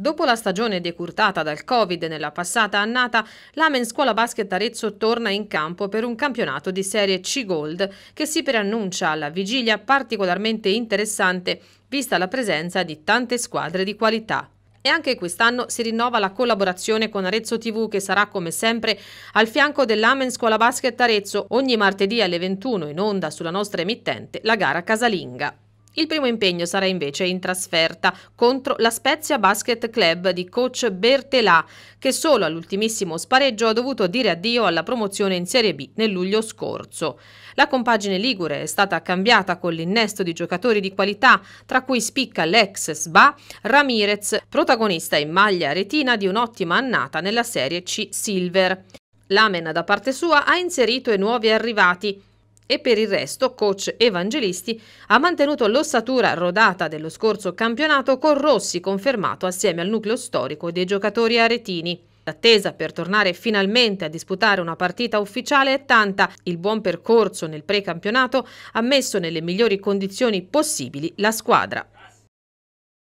Dopo la stagione decurtata dal Covid nella passata annata, l'Amen Scuola Basket Arezzo torna in campo per un campionato di serie C Gold che si preannuncia alla vigilia particolarmente interessante vista la presenza di tante squadre di qualità. E anche quest'anno si rinnova la collaborazione con Arezzo TV che sarà come sempre al fianco dell'Amen Scuola Basket Arezzo ogni martedì alle 21 in onda sulla nostra emittente la gara casalinga. Il primo impegno sarà invece in trasferta contro la Spezia Basket Club di coach Bertelà, che solo all'ultimissimo spareggio ha dovuto dire addio alla promozione in Serie B nel luglio scorso. La compagine Ligure è stata cambiata con l'innesto di giocatori di qualità, tra cui spicca l'ex Sba Ramirez, protagonista in maglia retina di un'ottima annata nella Serie C Silver. L'Amen da parte sua ha inserito i nuovi arrivati, e per il resto coach Evangelisti ha mantenuto l'ossatura rodata dello scorso campionato con Rossi confermato assieme al nucleo storico dei giocatori aretini. L'attesa per tornare finalmente a disputare una partita ufficiale è tanta. Il buon percorso nel precampionato ha messo nelle migliori condizioni possibili la squadra.